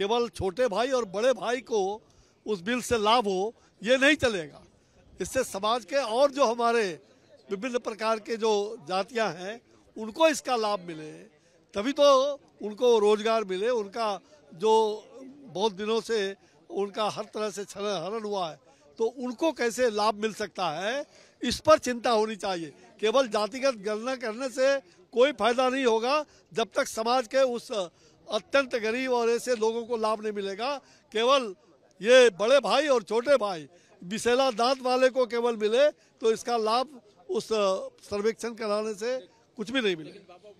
केवल छोटे भाई और बड़े भाई को उस बिल से लाभ हो ये नहीं चलेगा इससे समाज के और जो हमारे विभिन्न प्रकार के जो जातियां हैं उनको इसका लाभ मिले तभी तो उनको रोजगार मिले उनका जो बहुत दिनों से उनका हर तरह से हरण हुआ है तो उनको कैसे लाभ मिल सकता है इस पर चिंता होनी चाहिए केवल जातिगत गणना करने से कोई फायदा नहीं होगा जब तक समाज के उस अत्यंत गरीब और ऐसे लोगों को लाभ नहीं मिलेगा केवल ये बड़े भाई और छोटे भाई बिसेला दांत वाले को केवल मिले तो इसका लाभ उस सर्वेक्षण कराने से कुछ भी नहीं मिलेगा